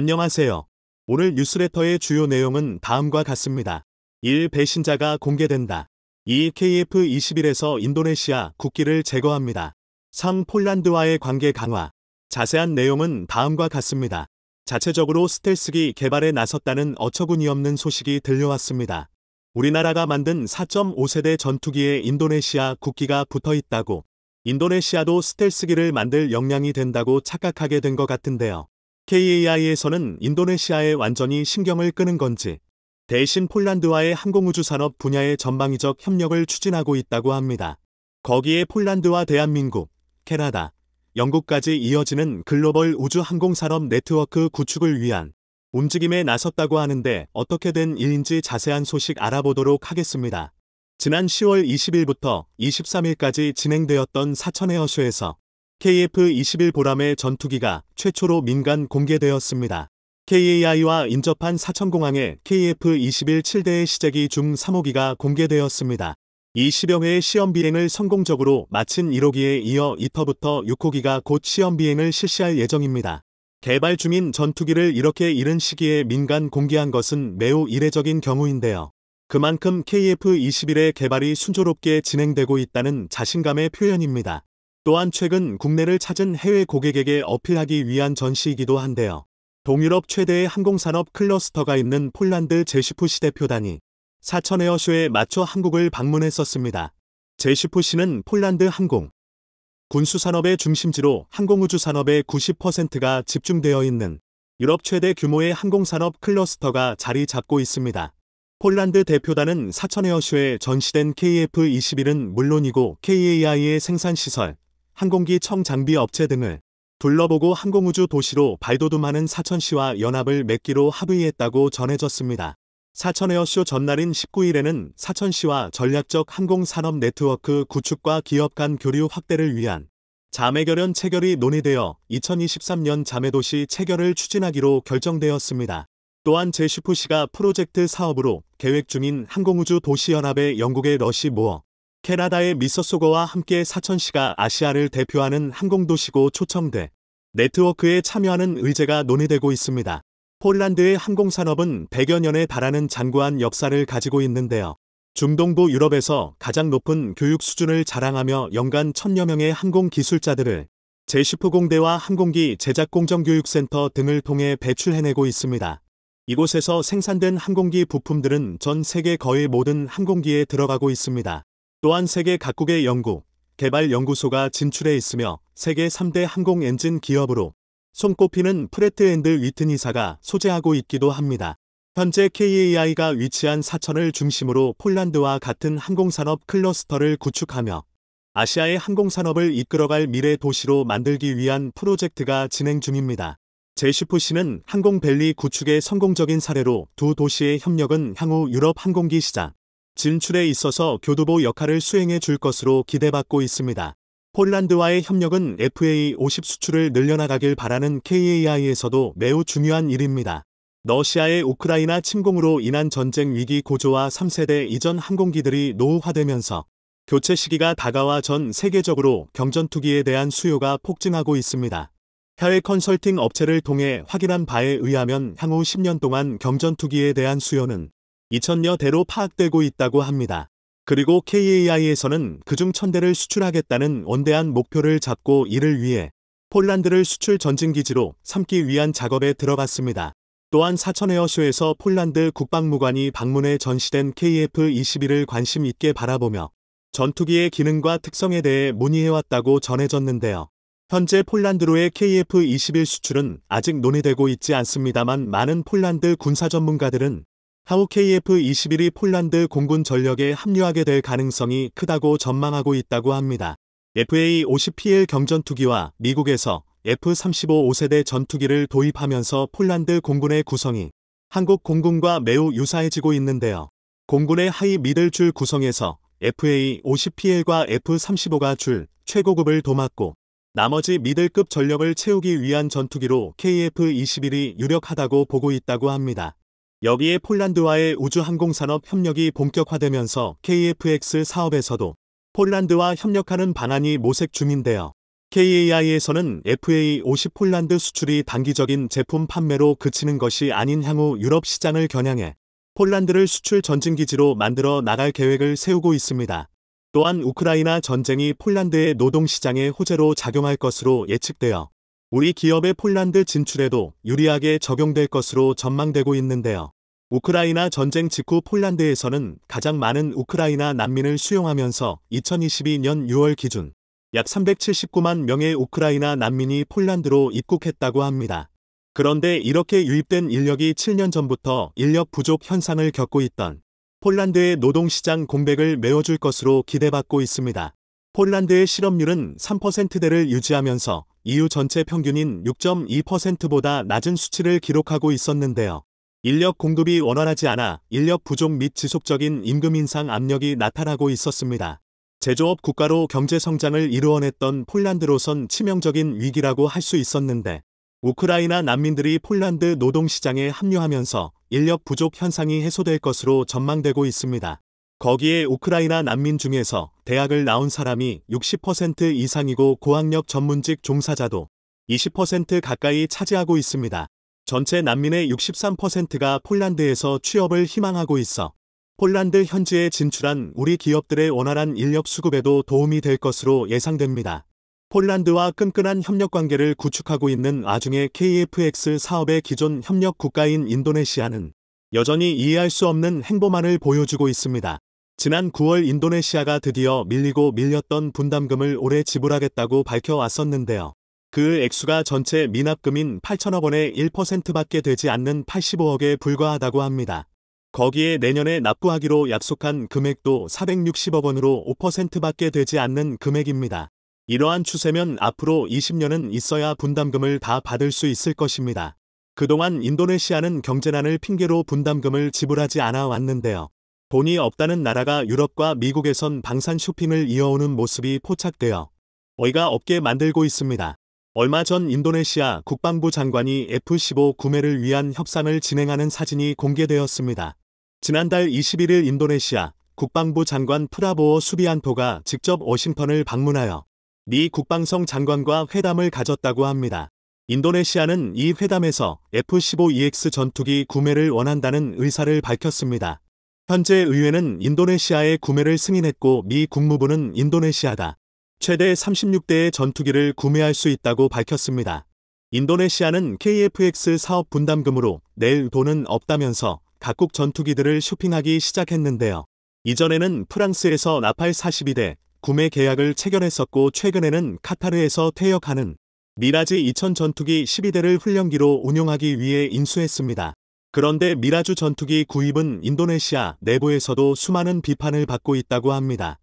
안녕하세요. 오늘 뉴스레터의 주요 내용은 다음과 같습니다. 1. 배신자가 공개된다. 2. KF21에서 인도네시아 국기를 제거합니다. 3. 폴란드와의 관계 강화. 자세한 내용은 다음과 같습니다. 자체적으로 스텔스기 개발에 나섰다는 어처구니없는 소식이 들려왔습니다. 우리나라가 만든 4.5세대 전투기에 인도네시아 국기가 붙어 있다고 인도네시아도 스텔스기를 만들 역량이 된다고 착각하게 된 것 같은데요. KAI에서는 인도네시아에 완전히 신경을 끄는 건지 대신 폴란드와의 항공우주산업 분야의 전방위적 협력을 추진하고 있다고 합니다. 거기에 폴란드와 대한민국, 캐나다, 영국까지 이어지는 글로벌 우주항공산업 네트워크 구축을 위한 움직임에 나섰다고 하는데 어떻게 된 일인지 자세한 소식 알아보도록 하겠습니다. 지난 10월 20일부터 23일까지 진행되었던 사천 에어쇼에서 KF-21 보람의 전투기가 최초로 민간 공개되었습니다. KAI와 인접한 사천공항에 KF-21 7대의 시제기 중 3호기가 공개되었습니다. 2 0여 회의 시험 비행을 성공적으로 마친 1호기에 이어 2터부터 6호기가 곧 시험 비행을 실시할 예정입니다. 개발 중인 전투기를 이렇게 이른 시기에 민간 공개한 것은 매우 이례적인 경우인데요. 그만큼 KF-21의 개발이 순조롭게 진행되고 있다는 자신감의 표현입니다. 또한 최근 국내를 찾은 해외 고객에게 어필하기 위한 전시이기도 한데요. 동유럽 최대의 항공산업 클러스터가 있는 폴란드 제시프시 대표단이 사천 에어쇼에 맞춰 한국을 방문했었습니다. 제시프시는 폴란드 항공, 군수산업의 중심지로 항공우주산업의 90%가 집중되어 있는 유럽 최대 규모의 항공산업 클러스터가 자리 잡고 있습니다. 폴란드 대표단은 사천 에어쇼에 전시된 KF-21은 물론이고 KAI의 생산시설, 항공기 청장비 업체 등을 둘러보고 항공우주 도시로 발돋움하는 사천시와 연합을 맺기로 합의했다고 전해졌습니다. 사천 에어쇼 전날인 19일에는 사천시와 전략적 항공산업 네트워크 구축과 기업 간 교류 확대를 위한 자매결연 체결이 논의되어 2023년 자매도시 체결을 추진하기로 결정되었습니다. 또한 제슈프시가 프로젝트 사업으로 계획 중인 항공우주 도시연합의 영국의 러시 모어 캐나다의 미소소거와 함께 사천시가 아시아를 대표하는 항공도시고 초청돼 네트워크에 참여하는 의제가 논의되고 있습니다. 폴란드의 항공산업은 100여 년에 달하는 장구한 역사를 가지고 있는데요. 중동부 유럽에서 가장 높은 교육 수준을 자랑하며 연간 1000여 명의 항공기술자들을 제슈프공대와 항공기 제작공정교육센터 등을 통해 배출해내고 있습니다. 이곳에서 생산된 항공기 부품들은 전 세계 거의 모든 항공기에 들어가고 있습니다. 또한 세계 각국의 연구, 개발 연구소가 진출해 있으며 세계 3대 항공 엔진 기업으로 손꼽히는 프레트 앤드 위트니사가 소재하고 있기도 합니다. 현재 KAI가 위치한 사천을 중심으로 폴란드와 같은 항공산업 클러스터를 구축하며 아시아의 항공산업을 이끌어갈 미래 도시로 만들기 위한 프로젝트가 진행 중입니다. 제슈프시는 항공밸리 구축의 성공적인 사례로 두 도시의 협력은 향후 유럽 항공기 시장, 진출에 있어서 교두보 역할을 수행해 줄 것으로 기대받고 있습니다. 폴란드와의 협력은 FA50 수출을 늘려나가길 바라는 KAI에서도 매우 중요한 일입니다. 러시아의 우크라이나 침공으로 인한 전쟁 위기 고조와 3세대 이전 항공기들이 노후화되면서 교체 시기가 다가와 전 세계적으로 경전투기에 대한 수요가 폭증하고 있습니다. 해외 컨설팅 업체를 통해 확인한 바에 의하면 향후 10년 동안 경전투기에 대한 수요는 2 0 0 0여 대로 파악되고 있다고 합니다. 그리고 KAI에서는 그중 천대를 수출하겠다는 원대한 목표를 잡고 이를 위해 폴란드를 수출 전진기지로 삼기 위한 작업에 들어갔습니다. 또한 사천 에어쇼에서 폴란드 국방무관이 방문해 전시된 KF-21을 관심 있게 바라보며 전투기의 기능과 특성에 대해 문의해왔다고 전해졌는데요. 현재 폴란드로의 KF-21 수출은 아직 논의되고 있지 않습니다만 많은 폴란드 군사 전문가들은 하우 KF-21이 폴란드 공군 전력에 합류하게 될 가능성이 크다고 전망하고 있다고 합니다. FA-50PL 경전투기와 미국에서 F-35 5세대 전투기를 도입하면서 폴란드 공군의 구성이 한국 공군과 매우 유사해지고 있는데요. 공군의 하이 미들줄 구성에서 FA-50PL과 F-35가 줄 최고급을 도맡고 나머지 미들급 전력을 채우기 위한 전투기로 KF-21이 유력하다고 보고 있다고 합니다. 여기에 폴란드와의 우주항공산업 협력이 본격화되면서 KFX 사업에서도 폴란드와 협력하는 방안이 모색 중인데요. KAI에서는 FA50 폴란드 수출이 단기적인 제품 판매로 그치는 것이 아닌 향후 유럽 시장을 겨냥해 폴란드를 수출 전진기지로 만들어 나갈 계획을 세우고 있습니다. 또한 우크라이나 전쟁이 폴란드의 노동시장의 호재로 작용할 것으로 예측되어 우리 기업의 폴란드 진출에도 유리하게 적용될 것으로 전망되고 있는데요. 우크라이나 전쟁 직후 폴란드에서는 가장 많은 우크라이나 난민을 수용하면서 2022년 6월 기준 약 379만 명의 우크라이나 난민이 폴란드로 입국했다고 합니다. 그런데 이렇게 유입된 인력이 7년 전부터 인력 부족 현상을 겪고 있던 폴란드의 노동시장 공백을 메워줄 것으로 기대받고 있습니다. 폴란드의 실업률은 3%대를 유지하면서 EU 전체 평균인 6.2%보다 낮은 수치를 기록하고 있었는데요. 인력 공급이 원활하지 않아 인력 부족 및 지속적인 임금 인상 압력이 나타나고 있었습니다. 제조업 국가로 경제 성장을 이루어냈던 폴란드로선 치명적인 위기라고 할 수 있었는데 우크라이나 난민들이 폴란드 노동시장에 합류하면서 인력 부족 현상이 해소될 것으로 전망되고 있습니다. 거기에 우크라이나 난민 중에서 대학을 나온 사람이 60% 이상이고 고학력 전문직 종사자도 20% 가까이 차지하고 있습니다. 전체 난민의 63%가 폴란드에서 취업을 희망하고 있어 폴란드 현지에 진출한 우리 기업들의 원활한 인력 수급에도 도움이 될 것으로 예상됩니다. 폴란드와 끈끈한 협력 관계를 구축하고 있는 와중에 KFX 사업의 기존 협력 국가인 인도네시아는 여전히 이해할 수 없는 행보만을 보여주고 있습니다. 지난 9월 인도네시아가 드디어 밀리고 밀렸던 분담금을 올해 지불하겠다고 밝혀왔었는데요. 그 액수가 전체 미납금인 8천억 원의 1%밖에 되지 않는 85억에 불과하다고 합니다. 거기에 내년에 납부하기로 약속한 금액도 460억 원으로 5%밖에 되지 않는 금액입니다. 이러한 추세면 앞으로 20년은 있어야 분담금을 다 받을 수 있을 것입니다. 그동안 인도네시아는 경제난을 핑계로 분담금을 지불하지 않아 왔는데요. 돈이 없다는 나라가 유럽과 미국에선 방산 쇼핑을 이어오는 모습이 포착되어 어이가 없게 만들고 있습니다. 얼마 전 인도네시아 국방부 장관이 F-15 구매를 위한 협상을 진행하는 사진이 공개되었습니다. 지난달 21일 인도네시아 국방부 장관 프라보어 수비안토가 직접 워싱턴을 방문하여 미 국방성 장관과 회담을 가졌다고 합니다. 인도네시아는 이 회담에서 F-15EX 전투기 구매를 원한다는 의사를 밝혔습니다. 현재 의회는 인도네시아의 구매를 승인했고 미 국무부는 인도네시아다. 최대 36대의 전투기를 구매할 수 있다고 밝혔습니다. 인도네시아는 KFX 사업 분담금으로 낼 돈은 없다면서 각국 전투기들을 쇼핑하기 시작했는데요. 이전에는 프랑스에서 나팔 42대 구매 계약을 체결했었고 최근에는 카타르에서 퇴역하는 미라지 2000 전투기 12대를 훈련기로 운용하기 위해 인수했습니다. 그런데 미라주 전투기 구입은 인도네시아 내부에서도 수많은 비판을 받고 있다고 합니다.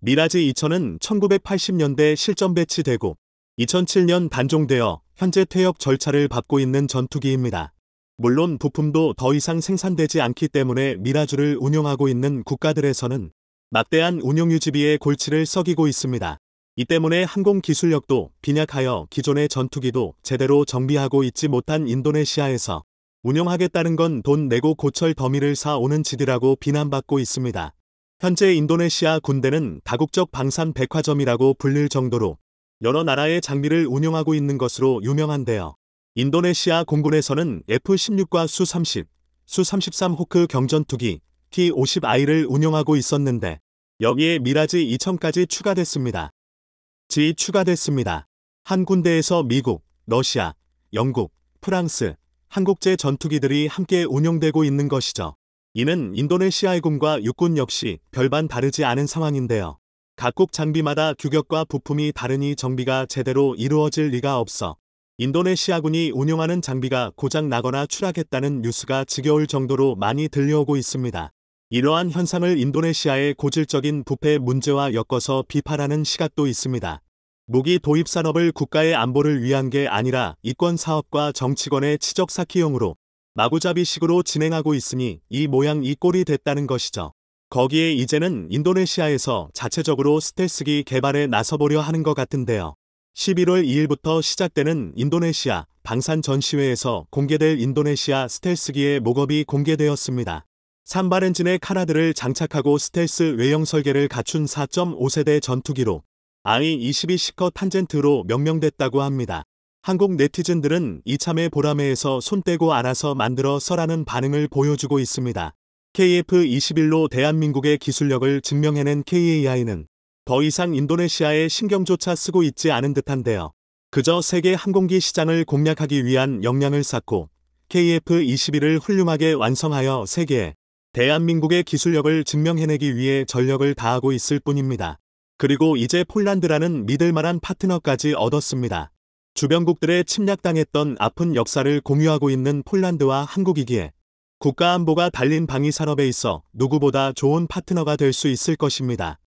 미라지 2000은 1980년대 실전 배치되고 2007년 단종되어 현재 퇴역 절차를 받고 있는 전투기입니다. 물론 부품도 더 이상 생산되지 않기 때문에 미라주를 운영하고 있는 국가들에서는 막대한 운영 유지비의 골치를 썩이고 있습니다. 이 때문에 항공 기술력도 빈약하여 기존의 전투기도 제대로 정비하고 있지 못한 인도네시아에서 운영하겠다는 건 돈 내고 고철 더미를 사오는 지이라고 비난받고 있습니다. 현재 인도네시아 군대는 다국적 방산 백화점이라고 불릴 정도로 여러 나라의 장비를 운영하고 있는 것으로 유명한데요. 인도네시아 공군에서는 F-16과 수-30, 수-33 호크 경전투기 T-50I를 운영하고 있었는데 여기에 미라지 2000까지 추가됐습니다. 지 추가됐습니다. 한 군데에서 미국, 러시아, 영국, 프랑스, 한국제 전투기들이 함께 운영되고 있는 것이죠. 이는 인도네시아의 군과 육군 역시 별반 다르지 않은 상황인데요. 각국 장비마다 규격과 부품이 다르니 정비가 제대로 이루어질 리가 없어 인도네시아군이 운용하는 장비가 고장 나거나 추락했다는 뉴스가 지겨울 정도로 많이 들려오고 있습니다. 이러한 현상을 인도네시아의 고질적인 부패 문제와 엮어서 비판하는 시각도 있습니다. 무기 도입 산업을 국가의 안보를 위한 게 아니라 이권 사업과 정치권의 치적 사기용으로 마구잡이식으로 진행하고 있으니 이 모양 이 꼴이 됐다는 것이죠. 거기에 이제는 인도네시아에서 자체적으로 스텔스기 개발에 나서보려 하는 것 같은데요. 11월 2일부터 시작되는 인도네시아 방산 전시회에서 공개될 인도네시아 스텔스기의 목업이 공개되었습니다. 산발 엔진의 카라들을 장착하고 스텔스 외형 설계를 갖춘 4.5세대 전투기로 i 2 2시컷 탄젠트로 명명됐다고 합니다. 한국 네티즌들은 이참에 보라매에서 손떼고 알아서 만들어 써라는 반응을 보여주고 있습니다. KF21로 대한민국의 기술력을 증명해낸 KAI는 더 이상 인도네시아에 신경조차 쓰고 있지 않은 듯한데요. 그저 세계 항공기 시장을 공략하기 위한 역량을 쌓고 KF21을 훌륭하게 완성하여 세계에 대한민국의 기술력을 증명해내기 위해 전력을 다하고 있을 뿐입니다. 그리고 이제 폴란드라는 믿을만한 파트너까지 얻었습니다. 주변국들의 침략당했던 아픈 역사를 공유하고 있는 폴란드와 한국이기에 국가안보가 달린 방위산업에 있어 누구보다 좋은 파트너가 될 수 있을 것입니다.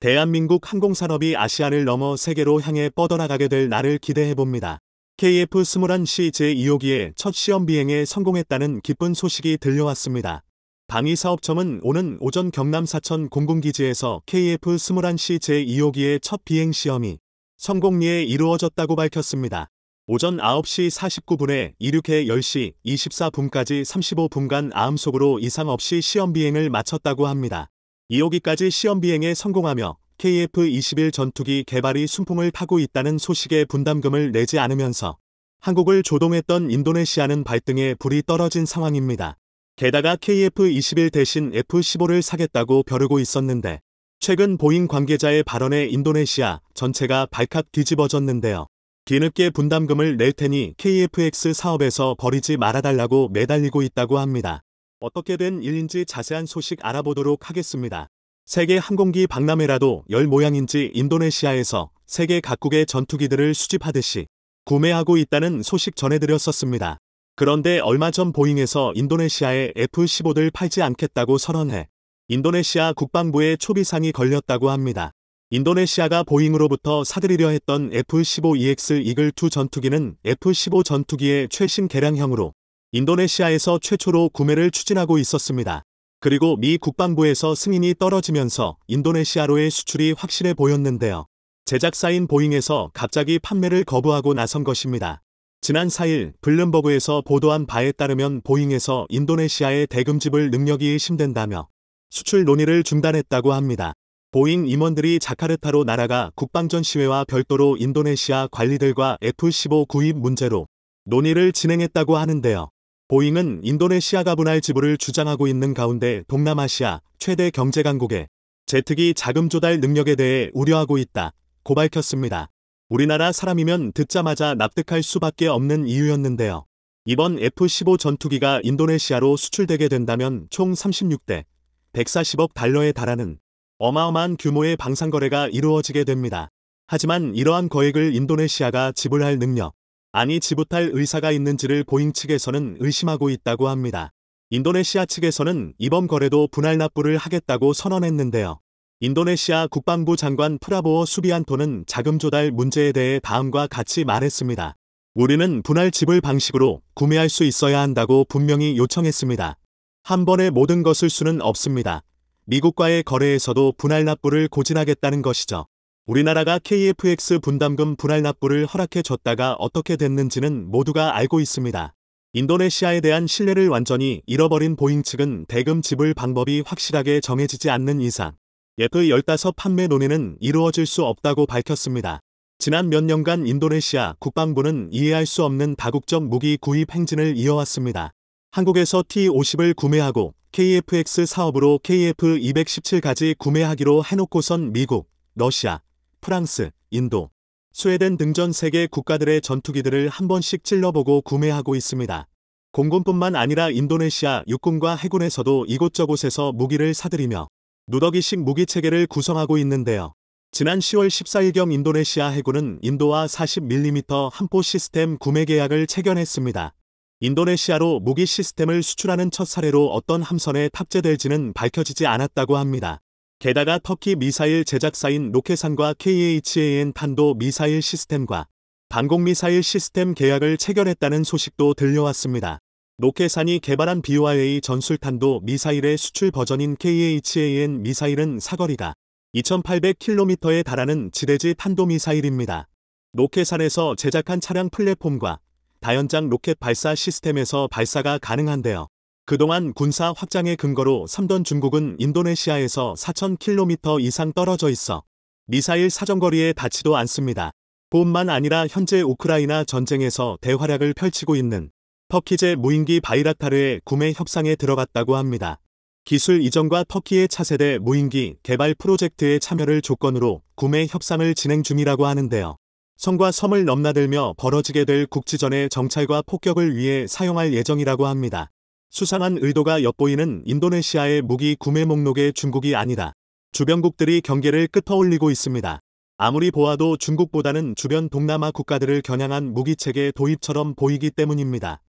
대한민국 항공산업이 아시아를 넘어 세계로 향해 뻗어나가게 될 날을 기대해봅니다. KF-21C 제2호기에첫 시험 비행에 성공했다는 기쁜 소식이 들려왔습니다. 방위사업청은 오는 오전 경남 사천 공군기지에서 KF-21C 제2호기의 첫 비행시험이 성공리에 이루어졌다고 밝혔습니다. 오전 9시 49분에 이륙해 10시 24분까지 35분간 암속으로 이상 없이 시험 비행을 마쳤다고 합니다. 2호기까지 시험 비행에 성공하며 KF-21 전투기 개발이 순풍을 타고 있다는 소식에 분담금을 내지 않으면서 한국을 조동했던 인도네시아는 발등에 불이 떨어진 상황입니다. 게다가 KF-21 대신 F-15를 사겠다고 벼르고 있었는데 최근 보잉 관계자의 발언에 인도네시아 전체가 발칵 뒤집어졌는데요. 뒤늦게 분담금을 낼 테니 KFX 사업에서 버리지 말아달라고 매달리고 있다고 합니다. 어떻게 된 일인지 자세한 소식 알아보도록 하겠습니다. 세계 항공기 박람회라도 열 모양인지 인도네시아에서 세계 각국의 전투기들을 수집하듯이 구매하고 있다는 소식 전해드렸었습니다. 그런데 얼마 전 보잉에서 인도네시아의 F-15를 팔지 않겠다고 선언해 인도네시아 국방부에 초비상이 걸렸다고 합니다. 인도네시아가 보잉으로부터 사들이려 했던 F-15EX 이글2 전투기는 F-15 전투기의 최신 개량형으로 인도네시아에서 최초로 구매를 추진하고 있었습니다. 그리고 미 국방부에서 승인이 떨어지면서 인도네시아로의 수출이 확실해 보였는데요. 제작사인 보잉에서 갑자기 판매를 거부하고 나선 것입니다. 지난 4일 블룸버그에서 보도한 바에 따르면 보잉에서 인도네시아의 대금집을 능력이 의심된다며 수출 논의를 중단했다고 합니다. 보잉 임원들이 자카르타로 날아가 국방전 시회와 별도로 인도네시아 관리들과 F-15 구입 문제로 논의를 진행했다고 하는데요. 보잉은 인도네시아가 분할 지불을 주장하고 있는 가운데 동남아시아 최대 경제강국의 제특이 자금 조달 능력에 대해 우려하고 있다. 고 밝혔습니다. 우리나라 사람이면 듣자마자 납득할 수밖에 없는 이유였는데요. 이번 F-15 전투기가 인도네시아로 수출되게 된다면 총 36대 140억 달러에 달하는 어마어마한 규모의 방산거래가 이루어지게 됩니다. 하지만 이러한 거액을 인도네시아가 지불할 능력, 아니 지불할 의사가 있는지를 보잉 측에서는 의심하고 있다고 합니다. 인도네시아 측에서는 이번 거래도 분할 납부를 하겠다고 선언했는데요. 인도네시아 국방부 장관 프라보어 수비안토는 자금 조달 문제에 대해 다음과 같이 말했습니다. 우리는 분할 지불 방식으로 구매할 수 있어야 한다고 분명히 요청했습니다. 한 번에 모든 것을 수는 없습니다. 미국과의 거래에서도 분할 납부를 고진하겠다는 것이죠. 우리나라가 KFX 분담금 분할 납부를 허락해 줬다가 어떻게 됐는지는 모두가 알고 있습니다. 인도네시아에 대한 신뢰를 완전히 잃어버린 보잉 측은 대금 지불 방법이 확실하게 정해지지 않는 이상 예프 15 그 판매 논의는 이루어질 수 없다고 밝혔습니다. 지난 몇 년간 인도네시아 국방부는 이해할 수 없는 다국적 무기 구입 행진을 이어왔습니다. 한국에서 T-50을 구매하고 KFX 사업으로 KF-217까지 구매하기로 해놓고선 미국, 러시아, 프랑스, 인도, 스웨덴 등 전 세계 국가들의 전투기들을 한 번씩 찔러보고 구매하고 있습니다. 공군뿐만 아니라 인도네시아 육군과 해군에서도 이곳저곳에서 무기를 사들이며 누더기식 무기체계를 구성하고 있는데요. 지난 10월 14일 경 인도네시아 해군은 인도와 40mm 함포 시스템 구매 계약을 체결했습니다. 인도네시아로 무기 시스템을 수출하는 첫 사례로 어떤 함선에 탑재될지는 밝혀지지 않았다고 합니다. 게다가 터키 미사일 제작사인 로켓산과 KHAN 탄도 미사일 시스템과 방공미사일 시스템 계약을 체결했다는 소식도 들려왔습니다. 로켓산이 개발한 BYA 전술탄도 미사일의 수출 버전인 KHAN 미사일은 사거리가 2800km에 달하는 지대지 탄도미사일입니다. 로켓산에서 제작한 차량 플랫폼과 다연장 로켓 발사 시스템에서 발사가 가능한데요. 그동안 군사 확장의 근거로 삼던 중국은 인도네시아에서 4,000km 이상 떨어져 있어 미사일 사정거리에 닿지도 않습니다. 뿐만 아니라 현재 우크라이나 전쟁에서 대활약을 펼치고 있는 터키제 무인기 바이락타르의 구매 협상에 들어갔다고 합니다. 기술 이전과 터키의 차세대 무인기 개발 프로젝트에 참여를 조건으로 구매 협상을 진행 중이라고 하는데요. 섬과 섬을 넘나들며 벌어지게 될 국지전의 정찰과 폭격을 위해 사용할 예정이라고 합니다. 수상한 의도가 엿보이는 인도네시아의 무기 구매 목록에 중국이 아니다 주변국들이 경계를 끄트올리고 있습니다. 아무리 보아도 중국보다는 주변 동남아 국가들을 겨냥한 무기체계 도입처럼 보이기 때문입니다.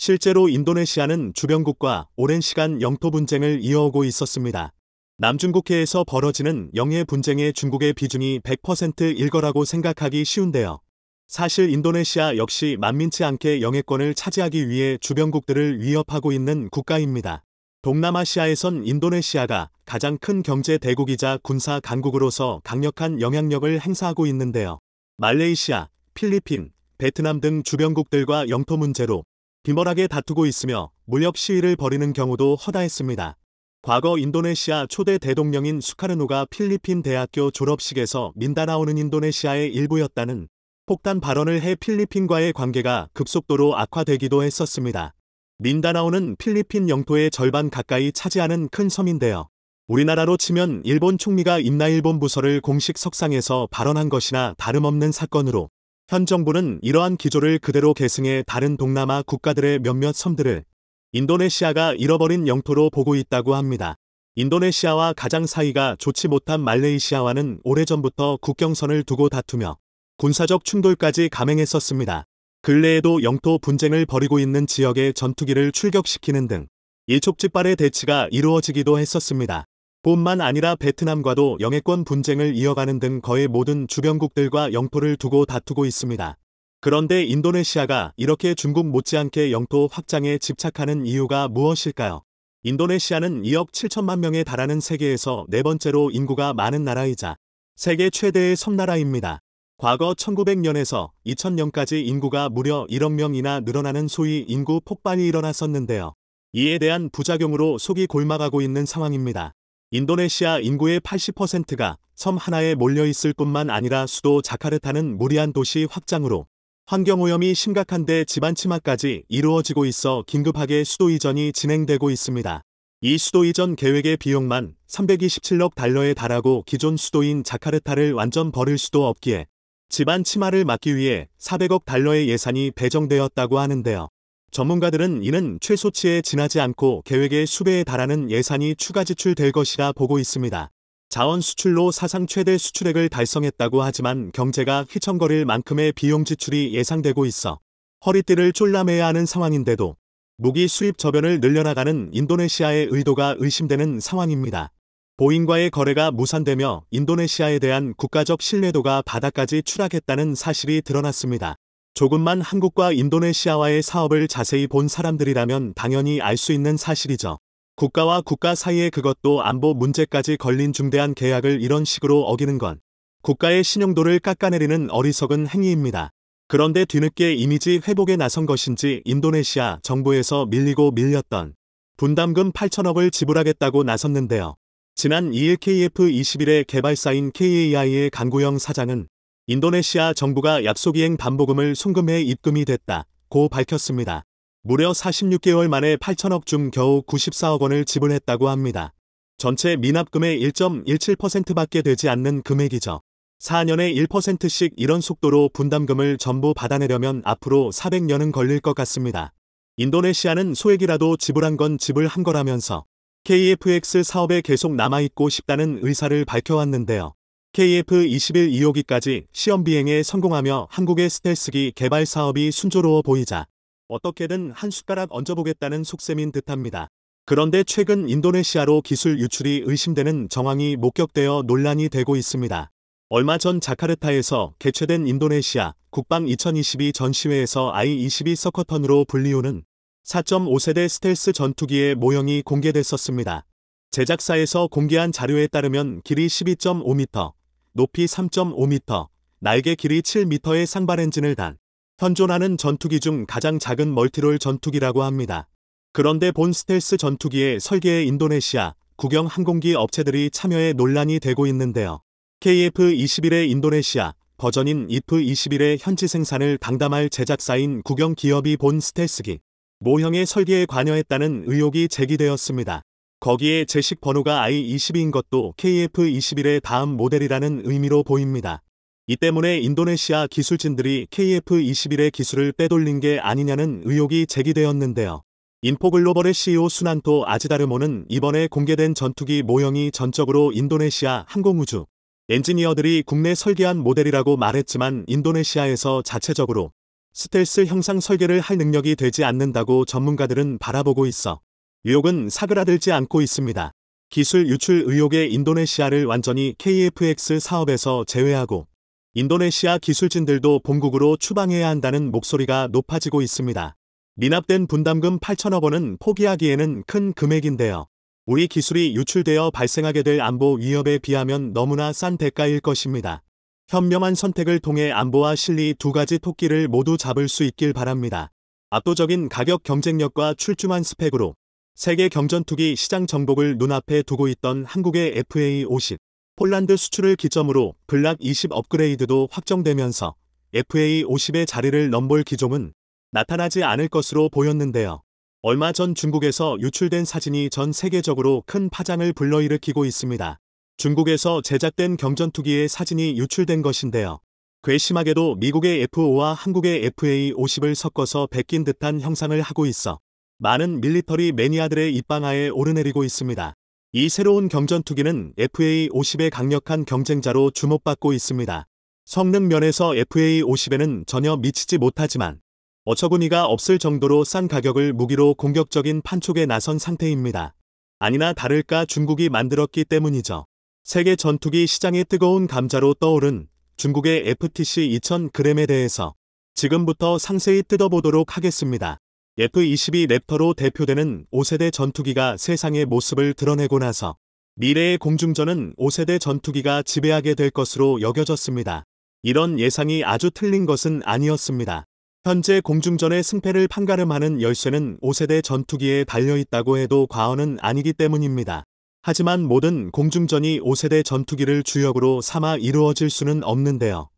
실제로 인도네시아는 주변국과 오랜 시간 영토 분쟁을 이어오고 있었습니다. 남중국해에서 벌어지는 영해 분쟁의 중국의 비중이 100%일 거라고 생각하기 쉬운데요. 사실 인도네시아 역시 만민치 않게 영해권을 차지하기 위해 주변국들을 위협하고 있는 국가입니다. 동남아시아에선 인도네시아가 가장 큰 경제 대국이자 군사 강국으로서 강력한 영향력을 행사하고 있는데요. 말레이시아, 필리핀, 베트남 등 주변국들과 영토 문제로 비멀하게 다투고 있으며 무력 시위를 벌이는 경우도 허다했습니다. 과거 인도네시아 초대 대통령인 수카르노가 필리핀 대학교 졸업식에서 민다나오는 인도네시아의 일부였다는 폭탄 발언을 해 필리핀과의 관계가 급속도로 악화되기도 했었습니다. 민다나오는 필리핀 영토의 절반 가까이 차지하는 큰 섬인데요. 우리나라로 치면 일본 총리가 임나일본 부서를 공식 석상에서 발언한 것이나 다름없는 사건으로 현 정부는 이러한 기조를 그대로 계승해 다른 동남아 국가들의 몇몇 섬들을 인도네시아가 잃어버린 영토로 보고 있다고 합니다. 인도네시아와 가장 사이가 좋지 못한 말레이시아와는 오래전부터 국경선을 두고 다투며 군사적 충돌까지 감행했었습니다. 근래에도 영토 분쟁을 벌이고 있는 지역의 전투기를 출격시키는 등 일촉즉발의 대치가 이루어지기도 했었습니다. 뿐만 아니라 베트남과도 영해권 분쟁을 이어가는 등 거의 모든 주변국들과 영토를 두고 다투고 있습니다. 그런데 인도네시아가 이렇게 중국 못지않게 영토 확장에 집착하는 이유가 무엇일까요? 인도네시아는 2억 7천만 명에 달하는 세계에서 네 번째로 인구가 많은 나라이자 세계 최대의 섬나라입니다. 과거 1900년에서 2000년까지 인구가 무려 1억 명이나 늘어나는 소위 인구 폭발이 일어났었는데요. 이에 대한 부작용으로 속이 골마가고 있는 상황입니다. 인도네시아 인구의 80%가 섬 하나에 몰려있을 뿐만 아니라 수도 자카르타는 무리한 도시 확장으로 환경오염이 심각한데 집안 침하까지 이루어지고 있어 긴급하게 수도 이전이 진행되고 있습니다. 이 수도 이전 계획의 비용만 327억 달러에 달하고 기존 수도인 자카르타를 완전 버릴 수도 없기에 집안 침하를 막기 위해 400억 달러의 예산이 배정되었다고 하는데요. 전문가들은 이는 최소치에 지나지 않고 계획의 수배에 달하는 예산이 추가 지출될 것이라 보고 있습니다. 자원 수출로 사상 최대 수출액을 달성했다고 하지만 경제가 휘청거릴 만큼의 비용 지출이 예상되고 있어 허리띠를 쫄라매야 하는 상황인데도 무기 수입 저변을 늘려나가는 인도네시아의 의도가 의심되는 상황입니다. 보잉과의 거래가 무산되며 인도네시아에 대한 국가적 신뢰도가 바닥까지 추락했다는 사실이 드러났습니다. 조금만 한국과 인도네시아와의 사업을 자세히 본 사람들이라면 당연히 알 수 있는 사실이죠. 국가와 국가 사이에 그것도 안보 문제까지 걸린 중대한 계약을 이런 식으로 어기는 건 국가의 신용도를 깎아내리는 어리석은 행위입니다. 그런데 뒤늦게 이미지 회복에 나선 것인지 인도네시아 정부에서 밀리고 밀렸던 분담금 8천억을 지불하겠다고 나섰는데요. 지난 2일 KF21의 개발사인 KAI의 강구영 사장은 인도네시아 정부가 약속이행 반복금을 송금해 입금이 됐다. 고 밝혔습니다. 무려 46개월 만에 8천억 중 겨우 94억 원을 지불했다고 합니다. 전체 미납금의 1.17%밖에 되지 않는 금액이죠. 4년에 1%씩 이런 속도로 분담금을 전부 받아내려면 앞으로 400년은 걸릴 것 같습니다. 인도네시아는 소액이라도 지불한 건 지불한 거라면서 KFX 사업에 계속 남아있고 싶다는 의사를 밝혀왔는데요. KF-21 2호기까지 시험 비행에 성공하며 한국의 스텔스기 개발 사업이 순조로워 보이자 어떻게든 한 숟가락 얹어보겠다는 속셈인 듯합니다. 그런데 최근 인도네시아로 기술 유출이 의심되는 정황이 목격되어 논란이 되고 있습니다. 얼마 전 자카르타에서 개최된 인도네시아 국방 2022 전시회에서 I-22 서커턴으로 불리우는 4.5세대 스텔스 전투기의 모형이 공개됐었습니다. 제작사에서 공개한 자료에 따르면 길이 12.5m, 높이 3.5m, 날개 길이 7m의 상발 엔진을 단 현존하는 전투기 중 가장 작은 멀티롤 전투기라고 합니다. 그런데 본 스텔스 전투기의 설계에 인도네시아 국영 항공기 업체들이 참여해 논란이 되고 있는데요. KF-21의 인도네시아 버전인 IF-21의 현지 생산을 당담할 제작사인 국영 기업이 본 스텔스기 모형의 설계에 관여했다는 의혹이 제기되었습니다. 거기에 제식 번호가 I-20인 것도 KF-21의 다음 모델이라는 의미로 보입니다. 이 때문에 인도네시아 기술진들이 KF-21의 기술을 빼돌린 게 아니냐는 의혹이 제기되었는데요. 인포글로벌의 CEO 순난토 아지다르모는 이번에 공개된 전투기 모형이 전적으로 인도네시아 항공우주 엔지니어들이 국내 설계한 모델이라고 말했지만 인도네시아에서 자체적으로 스텔스 형상 설계를 할 능력이 되지 않는다고 전문가들은 바라보고 있어 유혹은 사그라들지 않고 있습니다. 기술 유출 의혹의 인도네시아를 완전히 KFX 사업에서 제외하고 인도네시아 기술진들도 본국으로 추방해야 한다는 목소리가 높아지고 있습니다. 미납된 분담금 8천억 원은 포기하기에는 큰 금액인데요. 우리 기술이 유출되어 발생하게 될 안보 위협에 비하면 너무나 싼 대가일 것입니다. 현명한 선택을 통해 안보와 실리 두 가지 토끼를 모두 잡을 수 있길 바랍니다. 압도적인 가격 경쟁력과 출중한 스펙으로 세계 경전 투기 시장 정복을 눈앞에 두고 있던 한국의 FA50, 폴란드 수출을 기점으로 블락 20 업그레이드도 확정되면서 FA50의 자리를 넘볼 기종은 나타나지 않을 것으로 보였는데요. 얼마 전 중국에서 유출된 사진이 전 세계적으로 큰 파장을 불러일으키고 있습니다. 중국에서 제작된 경전 투기의 사진이 유출된 것인데요. 괘씸하게도 미국의 F5와 한국의 FA50을 섞어서 베낀 듯한 형상을 하고 있어 많은 밀리터리 매니아들의 입방아에 오르내리고 있습니다. 이 새로운 경전투기는 FA50의 강력한 경쟁자로 주목받고 있습니다. 성능 면에서 FA50에는 전혀 미치지 못하지만 어처구니가 없을 정도로 싼 가격을 무기로 공격적인 판촉에 나선 상태입니다. 아니나 다를까 중국이 만들었기 때문이죠. 세계 전투기 시장의 뜨거운 감자로 떠오른 중국의 FTC 2000g에 대해서 지금부터 상세히 뜯어보도록 하겠습니다. F-22 랩퍼로 대표되는 5세대 전투기가 세상의 모습을 드러내고 나서 미래의 공중전은 5세대 전투기가 지배하게 될 것으로 여겨졌습니다. 이런 예상이 아주 틀린 것은 아니었습니다. 현재 공중전의 승패를 판가름하는 열쇠는 5세대 전투기에 달려있다고 해도 과언은 아니기 때문입니다. 하지만 모든 공중전이 5세대 전투기를 주역으로 삼아 이루어질 수는 없는데요.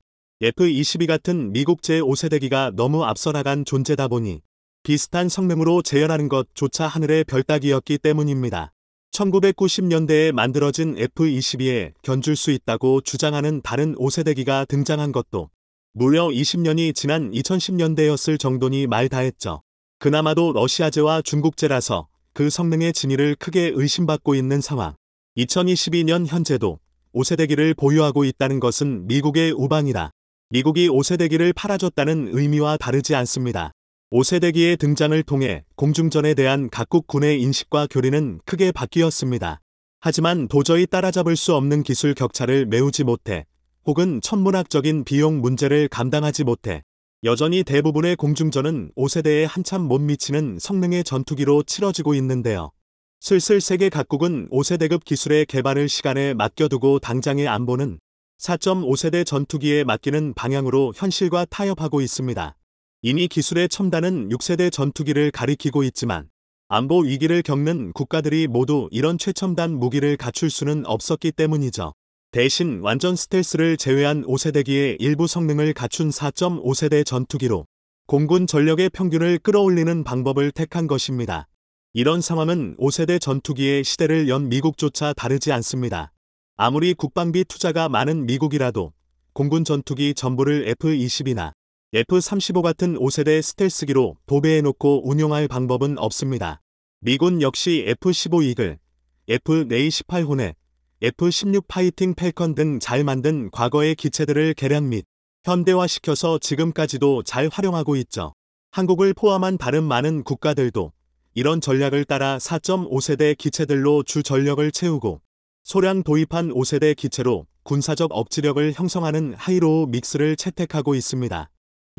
F-22 같은 미국 제5세대기가 너무 앞서나간 존재다 보니 비슷한 성능으로 재현하는 것조차 하늘의 별따기였기 때문입니다. 1990년대에 만들어진 F-22에 견줄 수 있다고 주장하는 다른 5세대기가 등장한 것도 무려 20년이 지난 2010년대였을 정도니 말 다했죠. 그나마도 러시아제와 중국제라서 그 성능의 진위를 크게 의심받고 있는 상황. 2022년 현재도 5세대기를 보유하고 있다는 것은 미국의 우방이다. 미국이 5세대기를 팔아줬다는 의미와 다르지 않습니다. 5세대기의 등장을 통해 공중전에 대한 각국 군의 인식과 교리는 크게 바뀌었습니다. 하지만 도저히 따라잡을 수 없는 기술 격차를 메우지 못해 혹은 천문학적인 비용 문제를 감당하지 못해 여전히 대부분의 공중전은 5세대에 한참 못 미치는 성능의 전투기로 치러지고 있는데요. 슬슬 세계 각국은 5세대급 기술의 개발을 시간에 맡겨두고 당장의 안보는 4.5세대 전투기에 맡기는 방향으로 현실과 타협하고 있습니다. 이미 기술의 첨단은 6세대 전투기를 가리키고 있지만 안보 위기를 겪는 국가들이 모두 이런 최첨단 무기를 갖출 수는 없었기 때문이죠. 대신 완전 스텔스를 제외한 5세대기의 일부 성능을 갖춘 4.5세대 전투기로 공군 전력의 평균을 끌어올리는 방법을 택한 것입니다. 이런 상황은 5세대 전투기의 시대를 연 미국조차 다르지 않습니다. 아무리 국방비 투자가 많은 미국이라도 공군 전투기 전부를 F-20이나 F-35 같은 5세대 스텔스기로 도배해놓고 운용할 방법은 없습니다. 미군 역시 F-15 이글, F-A-18 혼에 F-16 파이팅 펠컨 등 잘 만든 과거의 기체들을 개량 및 현대화시켜서 지금까지도 잘 활용하고 있죠. 한국을 포함한 다른 많은 국가들도 이런 전략을 따라 4.5세대 기체들로 주 전력을 채우고 소량 도입한 5세대 기체로 군사적 억지력을 형성하는 하이로우 믹스를 채택하고 있습니다.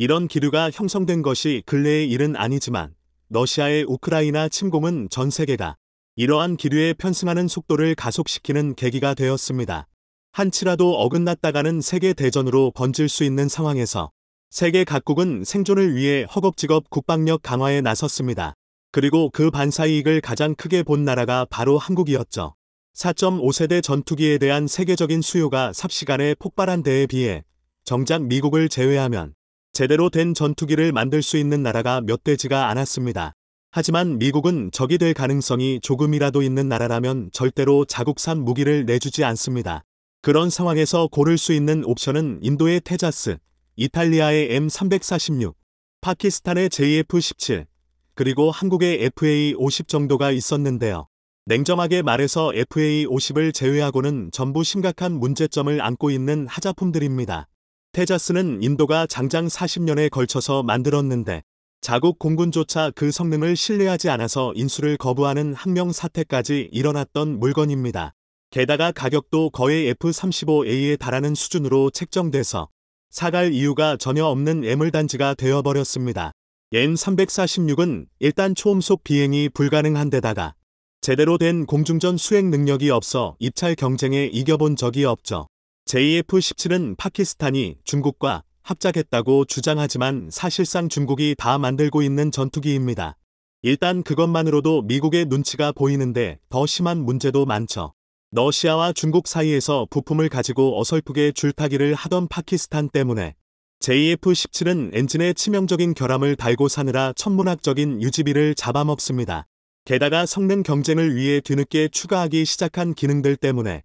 이런 기류가 형성된 것이 근래의 일은 아니지만 러시아의 우크라이나 침공은 전 세계가 이러한 기류에 편승하는 속도를 가속시키는 계기가 되었습니다. 한치라도 어긋났다가는 세계 대전으로 번질 수 있는 상황에서 세계 각국은 생존을 위해 허겁지겁 국방력 강화에 나섰습니다. 그리고 그 반사이익을 가장 크게 본 나라가 바로 한국이었죠. 4.5세대 전투기에 대한 세계적인 수요가 삽시간에 폭발한 데에 비해 정작 미국을 제외하면 제대로 된 전투기를 만들 수 있는 나라가 몇 되지가 않았습니다. 하지만 미국은 적이 될 가능성이 조금이라도 있는 나라라면 절대로 자국산 무기를 내주지 않습니다. 그런 상황에서 고를 수 있는 옵션은 인도의 테자스, 이탈리아의 M346, 파키스탄의 JF-17, 그리고 한국의 FA-50 정도가 있었는데요. 냉정하게 말해서 FA-50을 제외하고는 전부 심각한 문제점을 안고 있는 하자품들입니다. 테자스는 인도가 장장 40년에 걸쳐서 만들었는데 자국 공군조차 그 성능을 신뢰하지 않아서 인수를 거부하는 항명 사태까지 일어났던 물건입니다. 게다가 가격도 거의 F-35A에 달하는 수준으로 책정돼서 사갈 이유가 전혀 없는 애물단지가 되어버렸습니다. N-346은 일단 초음속 비행이 불가능한 데다가 제대로 된 공중전 수행 능력이 없어 입찰 경쟁에 이겨본 적이 없죠. JF-17은 파키스탄이 중국과 합작했다고 주장하지만 사실상 중국이 다 만들고 있는 전투기입니다. 일단 그것만으로도 미국의 눈치가 보이는데 더 심한 문제도 많죠. 러시아와 중국 사이에서 부품을 가지고 어설프게 줄타기를 하던 파키스탄 때문에 JF-17은 엔진에 치명적인 결함을 달고 사느라 천문학적인 유지비를 잡아먹습니다. 게다가 성능 경쟁을 위해 뒤늦게 추가하기 시작한 기능들 때문에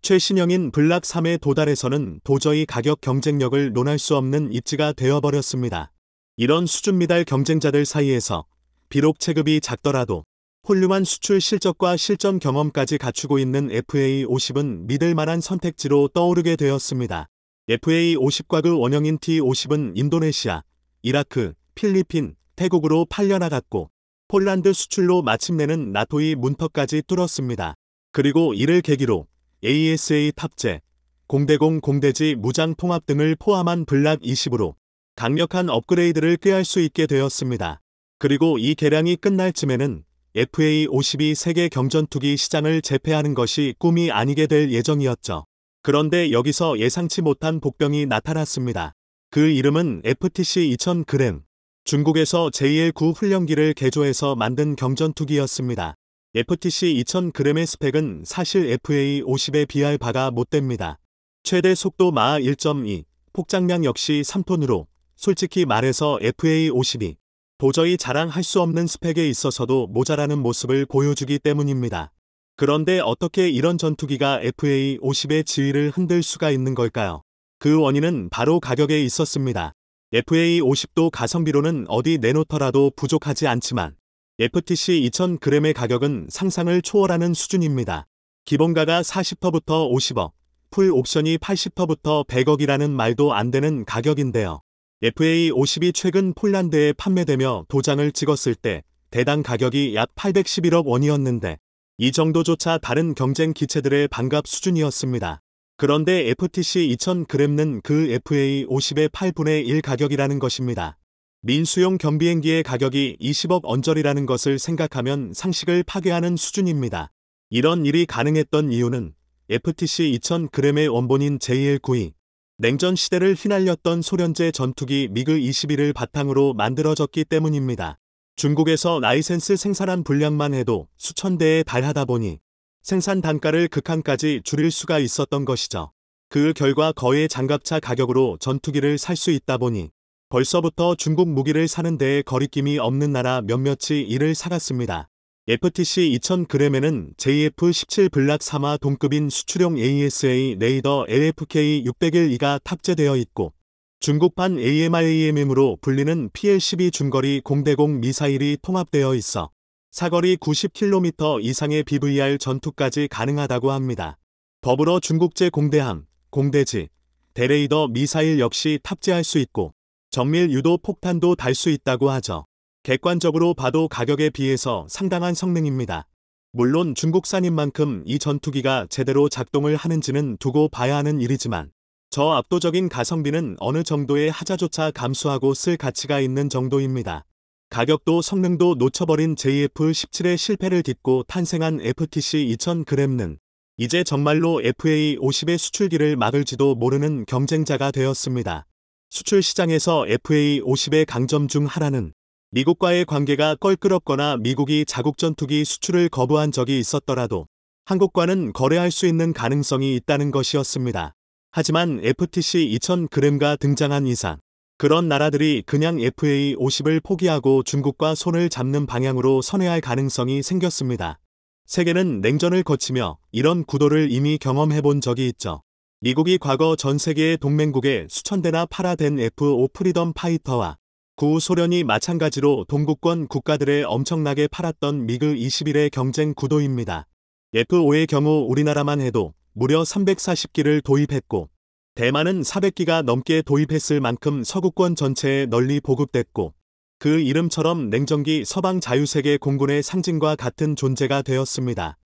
최신형인 블락 3에 도달해서는 도저히 가격 경쟁력을 논할 수 없는 입지가 되어버렸습니다. 이런 수준 미달 경쟁자들 사이에서 비록 체급이 작더라도 훌륭한 수출 실적과 실전 경험까지 갖추고 있는 FA50은 믿을 만한 선택지로 떠오르게 되었습니다. FA50과 그 원형인 T50은 인도네시아, 이라크, 필리핀, 태국으로 팔려나갔고 폴란드 수출로 마침내는 나토의 문턱까지 뚫었습니다. 그리고 이를 계기로 ASA 탑재, 공대공 공대지 무장 통합 등을 포함한 블락 20으로 강력한 업그레이드를 꾀할 수 있게 되었습니다. 그리고 이 개량이 끝날 쯤에는 FA-52 세계 경전투기 시장을 재패하는 것이 꿈이 아니게 될 예정이었죠. 그런데 여기서 예상치 못한 복병이 나타났습니다. 그 이름은 FTC 2000 그램. 중국에서 JL9 훈련기를 개조해서 만든 경전투기였습니다. FTC 2000g의 스펙은 사실 FA50에 비할 바가 못됩니다. 최대 속도 마하 1.2, 폭장량 역시 3톤으로 솔직히 말해서 FA50이 도저히 자랑할 수 없는 스펙에 있어서도 모자라는 모습을 보여주기 때문입니다. 그런데 어떻게 이런 전투기가 FA50의 지위를 흔들 수가 있는 걸까요? 그 원인은 바로 가격에 있었습니다. FA50도 가성비로는 어디 내놓더라도 부족하지 않지만 FTC 2000g의 가격은 상상을 초월하는 수준입니다. 기본가가 40%부터 50억, 풀 옵션이 80%부터 100억이라는 말도 안 되는 가격인데요. FA50이 최근 폴란드에 판매되며 도장을 찍었을 때 대당 가격이 약 811억 원이었는데 이 정도조차 다른 경쟁 기체들의 반값 수준이었습니다. 그런데 FTC 2000g는 그 FA50의 8분의 1 가격이라는 것입니다. 민수용 겸비행기의 가격이 20억 언저리라는 것을 생각하면 상식을 파괴하는 수준입니다. 이런 일이 가능했던 이유는 FTC 2000g의 원본인 JL-92, 냉전 시대를 휘날렸던 소련제 전투기 미그-21을 바탕으로 만들어졌기 때문입니다. 중국에서 라이센스 생산한 분량만 해도 수천 대에 달하다 보니 생산 단가를 극한까지 줄일 수가 있었던 것이죠. 그 결과 거의 장갑차 가격으로 전투기를 살 수 있다 보니 벌써부터 중국 무기를 사는 데에 거리낌이 없는 나라 몇몇이 이를 사갔습니다. FTC 2000g에는 JF-17 블락 3화 동급인 수출용 ASA 레이더 LFK 601이가 탑재되어 있고 중국판 AMRAMM으로 불리는 PL-12 중거리 공대공 미사일이 통합되어 있어 사거리 90km 이상의 BVR 전투까지 가능하다고 합니다. 더불어 중국제 공대함, 공대지, 대레이더 미사일 역시 탑재할 수 있고 정밀 유도 폭탄도 달 수 있다고 하죠. 객관적으로 봐도 가격에 비해서 상당한 성능입니다. 물론 중국산인 만큼 이 전투기가 제대로 작동을 하는지는 두고 봐야 하는 일이지만 저 압도적인 가성비는 어느 정도의 하자조차 감수하고 쓸 가치가 있는 정도입니다. 가격도 성능도 놓쳐버린 JF-17의 실패를 딛고 탄생한 FTC 2000그램는 이제 정말로 FA-50의 수출기를 막을지도 모르는 경쟁자가 되었습니다. 수출 시장에서 FA50의 강점 중 하나는 미국과의 관계가 껄끄럽거나 미국이 자국 전투기 수출을 거부한 적이 있었더라도 한국과는 거래할 수 있는 가능성이 있다는 것이었습니다. 하지만 FTC 2 0 0 0그램과 등장한 이상 그런 나라들이 그냥 FA50을 포기하고 중국과 손을 잡는 방향으로 선회할 가능성이 생겼습니다. 세계는 냉전을 거치며 이런 구도를 이미 경험해 본 적이 있죠. 미국이 과거 전 세계의 동맹국에 수천 대나 팔아댄 F5 프리덤 파이터와 구 소련이 마찬가지로 동구권 국가들의 엄청나게 팔았던 미그 21의 경쟁 구도입니다. F5의 경우 우리나라만 해도 무려 340기를 도입했고 대만은 400기가 넘게 도입했을 만큼 서구권 전체에 널리 보급됐고 그 이름처럼 냉전기 서방 자유세계 공군의 상징과 같은 존재가 되었습니다.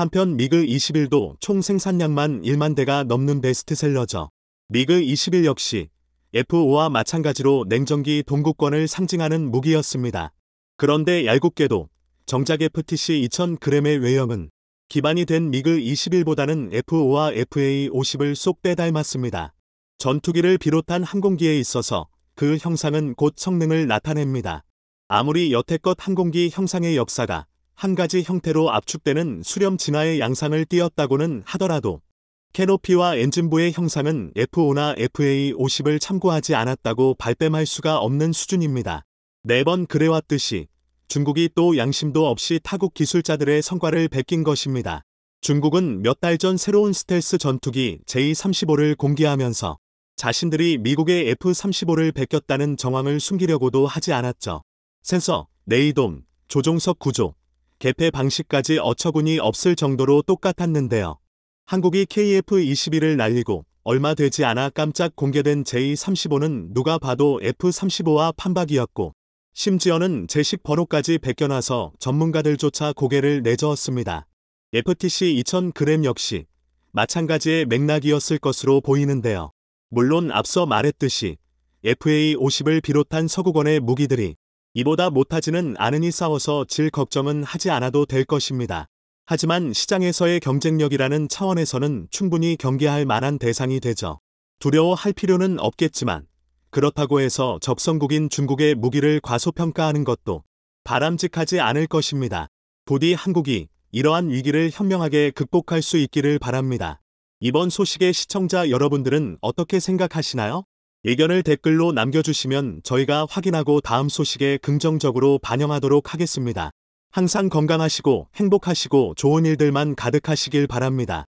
한편 미그 21도 총 생산량만 1만 대가 넘는 베스트셀러죠. 미그 21 역시 F5와 마찬가지로 냉전기 동구권을 상징하는 무기였습니다. 그런데 얄궂게도 정작 FTC 2000g의 외형은 기반이 된 미그 21보다는 F5와 FA50을 쏙 빼닮았습니다. 전투기를 비롯한 항공기에 있어서 그 형상은 곧 성능을 나타냅니다. 아무리 여태껏 항공기 형상의 역사가 한 가지 형태로 압축되는 수렴 진화의 양상을 띄었다고는 하더라도 캐노피와 엔진부의 형상은 F5나 FA50을 참고하지 않았다고 발뺌할 수가 없는 수준입니다. 네 번 그래왔듯이 중국이 또 양심도 없이 타국 기술자들의 성과를 베낀 것입니다. 중국은 몇 달 전 새로운 스텔스 전투기 J-35를 공개하면서 자신들이 미국의 F-35를 베꼈다는 정황을 숨기려고도 하지 않았죠. 센서, 레이돔, 조종석 구조, 개폐 방식까지 어처구니 없을 정도로 똑같았는데요. 한국이 KF-21을 날리고 얼마 되지 않아 깜짝 공개된 J-35는 누가 봐도 F-35와 판박이었고 심지어는 제식 번호까지 베껴나서 전문가들조차 고개를 내저었습니다. FTC 2000g 역시 마찬가지의 맥락이었을 것으로 보이는데요. 물론 앞서 말했듯이 FA-50을 비롯한 서구권의 무기들이 이보다 못하지는 않으니 싸워서 질 걱정은 하지 않아도 될 것입니다. 하지만 시장에서의 경쟁력이라는 차원에서는 충분히 경계할 만한 대상이 되죠. 두려워할 필요는 없겠지만 그렇다고 해서 적성국인 중국의 무기를 과소평가하는 것도 바람직하지 않을 것입니다. 부디 한국이 이러한 위기를 현명하게 극복할 수 있기를 바랍니다. 이번 소식의 시청자 여러분들은 어떻게 생각하시나요? 의견을 댓글로 남겨주시면 저희가 확인하고 다음 소식에 긍정적으로 반영하도록 하겠습니다. 항상 건강하시고 행복하시고 좋은 일들만 가득하시길 바랍니다.